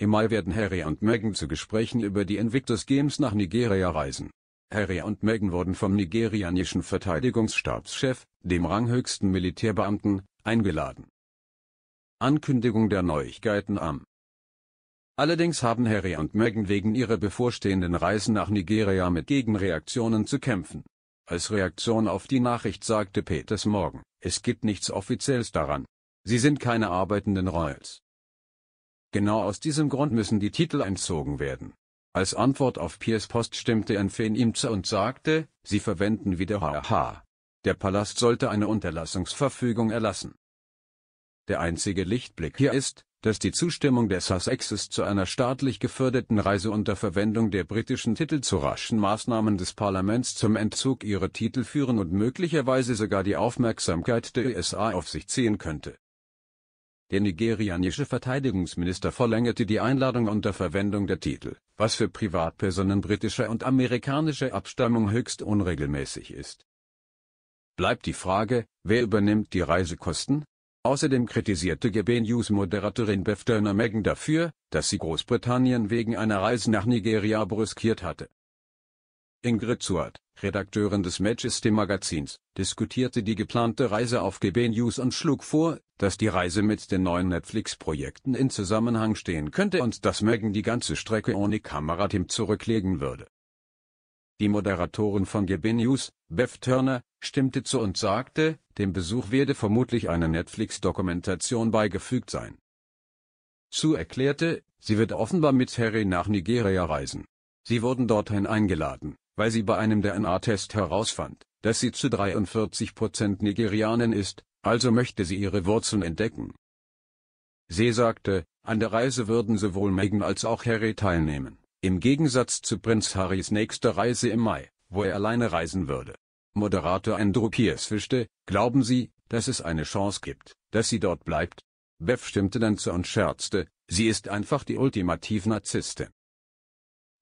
Im Mai werden Harry und Meghan zu Gesprächen über die Invictus Games nach Nigeria reisen. Harry und Meghan wurden vom nigerianischen Verteidigungsstabschef, dem ranghöchsten Militärbeamten, eingeladen. Ankündigung der Neuigkeiten am Allerdings haben Harry und Meghan wegen ihrer bevorstehenden Reisen nach Nigeria mit Gegenreaktionen zu kämpfen. Als Reaktion auf die Nachricht sagte Peters Morgan, es gibt nichts Offizielles daran. Sie sind keine arbeitenden Royals. Genau aus diesem Grund müssen die Titel entzogen werden. Als Antwort auf Piers Post stimmte Enfeen ihm zu und sagte, sie verwenden wieder HH. Der Palast sollte eine Unterlassungsverfügung erlassen. Der einzige Lichtblick hier ist, dass die Zustimmung der Sussexes zu einer staatlich geförderten Reise unter Verwendung der britischen Titel zu raschen Maßnahmen des Parlaments zum Entzug ihrer Titel führen und möglicherweise sogar die Aufmerksamkeit der USA auf sich ziehen könnte der nigerianische Verteidigungsminister verlängerte die Einladung unter Verwendung der Titel, was für Privatpersonen britischer und amerikanischer Abstammung höchst unregelmäßig ist. Bleibt die Frage, wer übernimmt die Reisekosten? Außerdem kritisierte GB News Moderatorin Beth Turner Megan dafür, dass sie Großbritannien wegen einer Reise nach Nigeria brüskiert hatte Ingrid Zuert, Redakteurin des Majesty-Magazins, diskutierte die geplante Reise auf GB News und schlug vor, dass die Reise mit den neuen Netflix-Projekten in Zusammenhang stehen könnte und dass Megan die ganze Strecke ohne Kamerateam zurücklegen würde. Die Moderatorin von GB News, Beth Turner, stimmte zu und sagte, dem Besuch werde vermutlich eine Netflix-Dokumentation beigefügt sein. Zu erklärte, sie wird offenbar mit Harry nach Nigeria reisen. Sie wurden dorthin eingeladen, weil sie bei einem DNA-Test herausfand, dass sie zu 43 Prozent Nigerianin ist, also möchte sie ihre Wurzeln entdecken. Sie sagte, an der Reise würden sowohl Meghan als auch Harry teilnehmen, im Gegensatz zu Prinz Harrys nächster Reise im Mai, wo er alleine reisen würde. Moderator Andrew Pierce fischte, glauben Sie, dass es eine Chance gibt, dass sie dort bleibt? Beth stimmte dann zu und scherzte, sie ist einfach die ultimativ Narzisstin.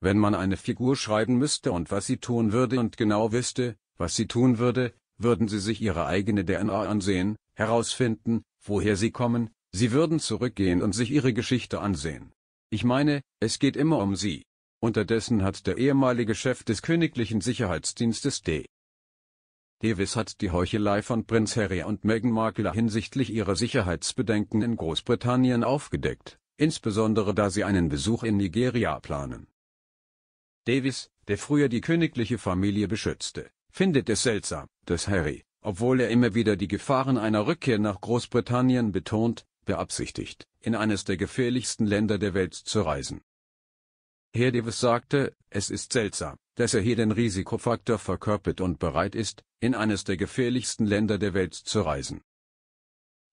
Wenn man eine Figur schreiben müsste und was sie tun würde und genau wüsste, was sie tun würde, würden sie sich ihre eigene DNA ansehen, herausfinden, woher sie kommen, sie würden zurückgehen und sich ihre Geschichte ansehen. Ich meine, es geht immer um sie. Unterdessen hat der ehemalige Chef des königlichen Sicherheitsdienstes D. Davis hat die Heuchelei von Prinz Harry und Meghan Markle hinsichtlich ihrer Sicherheitsbedenken in Großbritannien aufgedeckt, insbesondere da sie einen Besuch in Nigeria planen. Davis, der früher die königliche Familie beschützte, findet es seltsam, dass Harry, obwohl er immer wieder die Gefahren einer Rückkehr nach Großbritannien betont, beabsichtigt, in eines der gefährlichsten Länder der Welt zu reisen. Herr Davis sagte, es ist seltsam, dass er hier den Risikofaktor verkörpert und bereit ist, in eines der gefährlichsten Länder der Welt zu reisen.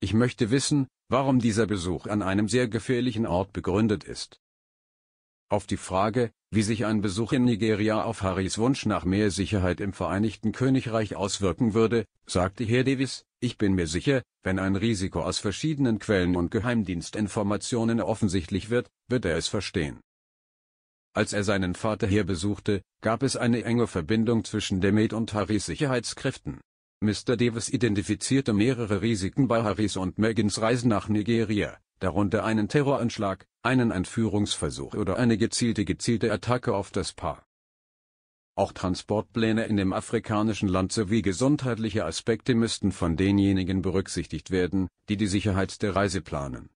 Ich möchte wissen, warum dieser Besuch an einem sehr gefährlichen Ort begründet ist. Auf die Frage, wie sich ein Besuch in Nigeria auf Harrys Wunsch nach mehr Sicherheit im Vereinigten Königreich auswirken würde, sagte Herr Davis, ich bin mir sicher, wenn ein Risiko aus verschiedenen Quellen und Geheimdienstinformationen offensichtlich wird, wird er es verstehen. Als er seinen Vater hier besuchte, gab es eine enge Verbindung zwischen Demet und Harrys Sicherheitskräften. Mr. Davis identifizierte mehrere Risiken bei Harrys und Megans Reisen nach Nigeria, darunter einen Terroranschlag, einen Entführungsversuch oder eine gezielte gezielte Attacke auf das Paar. Auch Transportpläne in dem afrikanischen Land sowie gesundheitliche Aspekte müssten von denjenigen berücksichtigt werden, die die Sicherheit der Reise planen